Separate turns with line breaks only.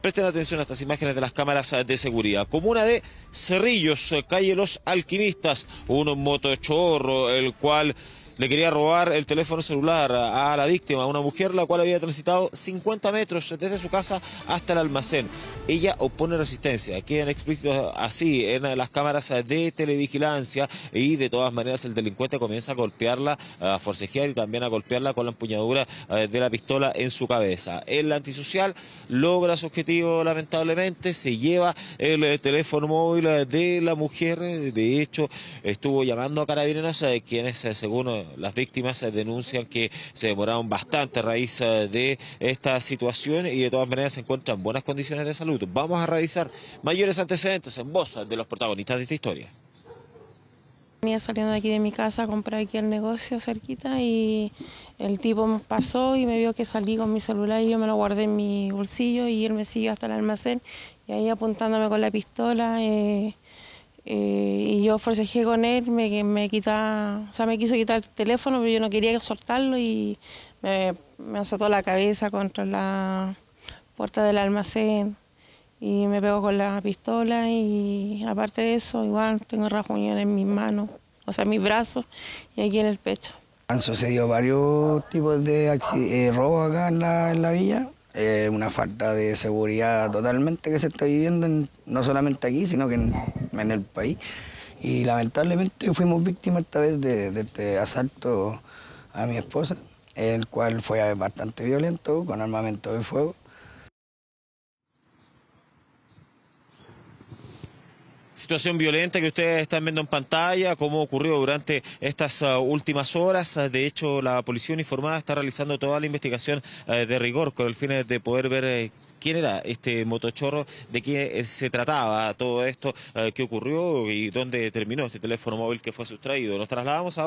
Presten atención a estas imágenes de las cámaras eh, de seguridad. Comuna de Cerrillos, eh, calle Los Alquimistas, un motochorro, el cual le quería robar el teléfono celular a la víctima, una mujer la cual había transitado 50 metros desde su casa hasta el almacén. Ella opone resistencia, quedan explícitos así en las cámaras de televigilancia y de todas maneras el delincuente comienza a golpearla, a forcejear y también a golpearla con la empuñadura eh, de la pistola en su cabeza. El antisocial logra su objetivo lamentablemente, se lleva el eh, teléfono móvil eh, de la mujer, de hecho estuvo llamando a carabineros, quienes según las víctimas eh, denuncian que se demoraron bastante a raíz eh, de esta situación y de todas maneras se encuentran en buenas condiciones de salud. Vamos a revisar mayores antecedentes en voz de los protagonistas de esta historia.
Venía saliendo de aquí de mi casa, a comprar aquí el negocio cerquita y el tipo me pasó y me vio que salí con mi celular y yo me lo guardé en mi bolsillo y él me siguió hasta el almacén y ahí apuntándome con la pistola. Eh, eh, y yo forcejeé con él, me, me o sea, me quiso quitar el teléfono, pero yo no quería soltarlo y me, azotó la cabeza contra la puerta del almacén y me pegó con la pistola y aparte de eso, igual tengo rasguños en mis manos, o sea, en mis brazos y aquí en el pecho.
Han sucedido varios tipos de eh, robos acá en la, villa, eh, una falta de seguridad totalmente que se está viviendo, no solamente aquí, sino que en en el país. Y lamentablemente fuimos víctimas esta vez de, este asalto a mi esposa, el cual fue bastante violento, con armamento de fuego.
situación violenta que ustedes están viendo en pantalla, cómo ocurrió durante estas ah, últimas horas. De hecho, la policía uniformada está realizando toda la investigación eh, de rigor con el fin de poder ver... Eh, quién era este motochorro, de quién eh, se trataba todo esto, eh, ¿Qué ocurrió y dónde terminó ese teléfono móvil que fue sustraído. Nos trasladamos a